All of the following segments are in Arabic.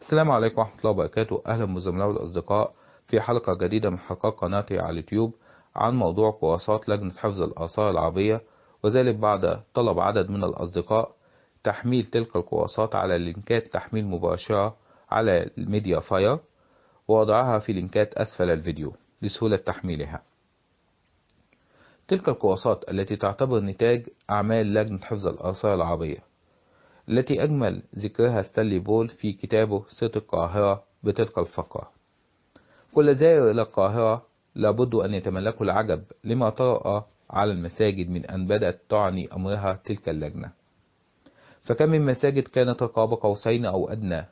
السلام عليكم ورحمة الله وبركاته أهلا بزملاء والأصدقاء في حلقة جديدة من حلقة قناتي على اليوتيوب عن موضوع قواصات لجنة حفظ الآثار العربية وذلك بعد طلب عدد من الأصدقاء تحميل تلك القواصات على لينكات تحميل مباشرة على الميديا فاير ووضعها في لينكات أسفل الفيديو لسهولة تحميلها تلك القواصات التي تعتبر نتاج أعمال لجنة حفظ الآثار العربية التي أجمل ذكرها ستانلي بول في كتابه صيت القاهرة بتلك الفقرة كل زائر إلى القاهرة لابد أن يتملكه العجب لما طرأ على المساجد من أن بدأت تعني أمرها تلك اللجنة فكم من مساجد كانت رقاب قوسين أو أدنى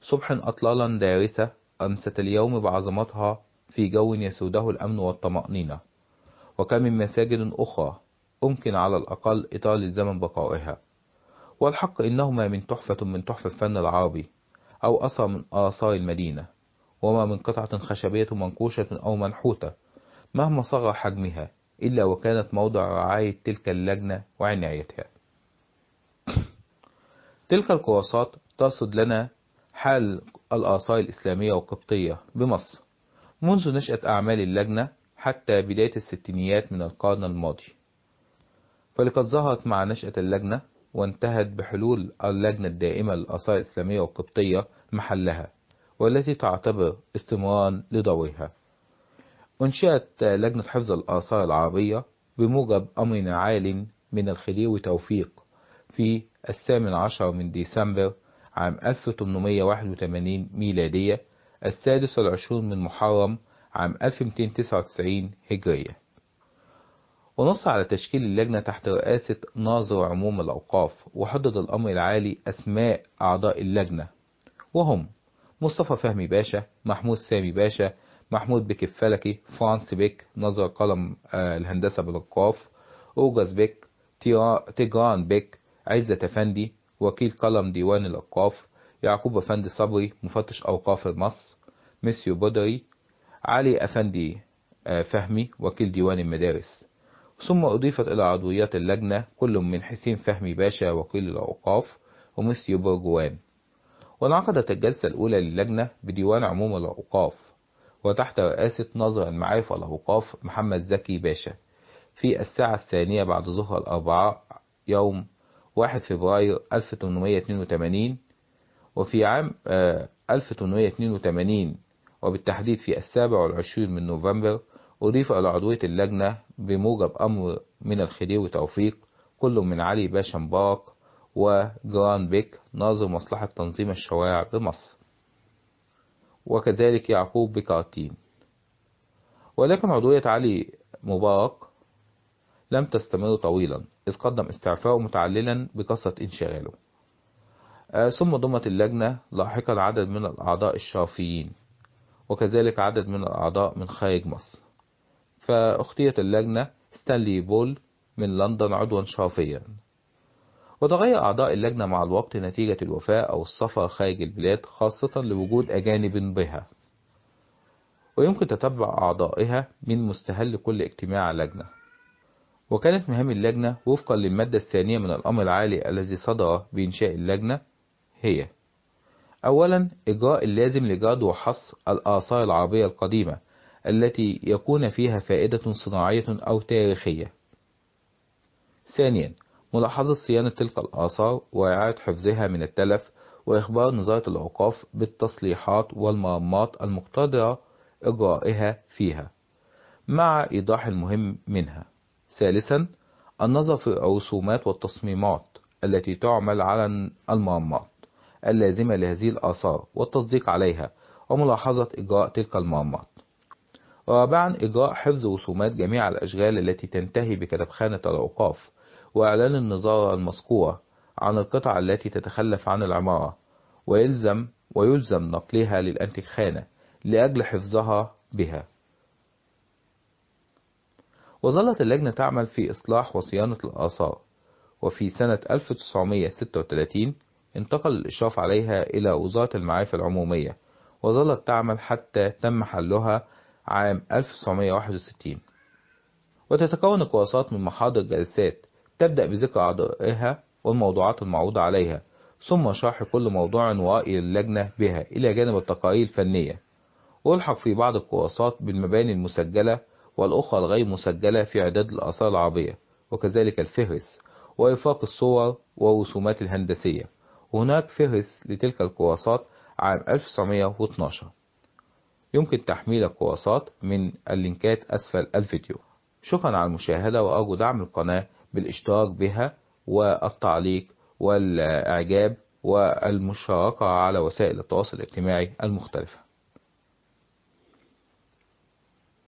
صبح أطلالا دارسة أمست اليوم بعظمتها في جو يسوده الأمن والطمأنينة وكم من مساجد أخرى أمكن على الأقل إطال الزمن بقائها والحق إنهما من تحفة من تحف الفن العربي أو أثر من آثار المدينة وما من قطعة خشبية منقوشة أو منحوتة مهما صغر حجمها إلا وكانت موضع رعاية تلك اللجنة وعنايتها تلك الكراسات ترصد لنا حال الآثار الإسلامية والقبطية بمصر منذ نشأة أعمال اللجنة حتى بداية الستينيات من القرن الماضي فلقد ظهرت مع نشأة اللجنة وانتهت بحلول اللجنة الدائمة للآثار الإسلامية والقبطية محلها والتي تعتبر استمرارا لدورها أنشئت لجنة حفظ الآثار العربية بموجب أمر عال من الخليل توفيق في الثامن عشر من ديسمبر عام 1881 ميلادية السادس والعشرون من محرم عام 1299 هجرية ونص على تشكيل اللجنة تحت رئاسة ناظر عموم الأوقاف وحدد الأمر العالي أسماء أعضاء اللجنة وهم مصطفى فهمي باشا محمود سامي باشا محمود بك الفلكي فرانس بيك نظر قلم آه، الهندسة بالأوقاف أوجز بيك تيجران بيك عزة أفندي وكيل قلم ديوان الأوقاف يعقوب أفندي صبري مفتش أوقاف مصر ميسيو بودري علي أفندي آه، فهمي وكيل ديوان المدارس ثم أضيفت إلى عضويات اللجنة كل من حسين فهمي باشا وكيل الأوقاف ومسيو برجوان وانعقدت الجلسة الأولى للجنة بديوان عموم الأوقاف وتحت رئاسة ناظر المعارف والأوقاف محمد زكي باشا في الساعة الثانية بعد ظهر الأربعاء يوم 1 فبراير 1882 وفي عام 1882 آه، وبالتحديد في السابع والعشرين من نوفمبر أضيف إلى عضوية اللجنة بموجب أمر من الخديوي وتوفيق كل من علي باشا مبارك وجران بيك ناظر مصلحة تنظيم الشوارع بمصر وكذلك يعقوب بكارتين ولكن عضوية علي مبارك لم تستمر طويلا إذ قدم استعفاءه متعللا بقصة انشغاله آه، ثم ضمت اللجنة لاحقا عدد من الأعضاء الشافيين وكذلك عدد من الأعضاء من خارج مصر فأختية اللجنة ستانلي بول من لندن عضوا شرفيا وتغير أعضاء اللجنة مع الوقت نتيجة الوفاة أو السفر خارج البلاد خاصة لوجود أجانب بها ويمكن تتبع أعضائها من مستهل كل اجتماع لجنة وكانت مهام اللجنة وفقا للمادة الثانية من الأمر العالي الذي صدر بإنشاء اللجنة هي أولا إجراء اللازم لجرد وحص الآثار العربية القديمة التي يكون فيها فائدة صناعية أو تاريخية ثانيا ملاحظة صيانة تلك الآثار وإعادة حفظها من التلف وإخبار نظارة الأوقاف بالتصليحات والمرمات المقتدرة إجرائها فيها مع إيضاح المهم منها ثالثا النظر في الرسومات والتصميمات التي تعمل على المرمات اللازمة لهذه الآثار والتصديق عليها وملاحظة إجراء تلك المرمات رابعا إجراء حفظ رسومات جميع الأشغال التي تنتهي بكتبخانة الأوقاف وإعلان النظارة المذكورة عن القطع التي تتخلف عن العمارة ويلزم ويلزم نقلها خانة لأجل حفظها بها وظلت اللجنة تعمل في إصلاح وصيانة الآثار وفي سنة 1936 انتقل الإشراف عليها إلى وزارة المعارف العمومية وظلت تعمل حتى تم حلها عام 1961 وتتكون الكورسات من محاضر جلسات تبدأ بذكر أعضائها والموضوعات المعروضة عليها ثم شرح كل موضوع ورأي اللجنة بها إلى جانب التقارير الفنية ويلحق في بعض الكورسات بالمباني المسجلة والأخرى الغير مسجلة في عداد الآثار العربية وكذلك الفهرس وإفاق الصور والرسومات الهندسية وهناك فهرس لتلك الكورسات عام 1912 يمكن تحميل القواصات من اللينكات أسفل الفيديو شكرا على المشاهدة وأرجو دعم القناة بالاشتراك بها والتعليق والإعجاب والمشاركة على وسائل التواصل الاجتماعي المختلفة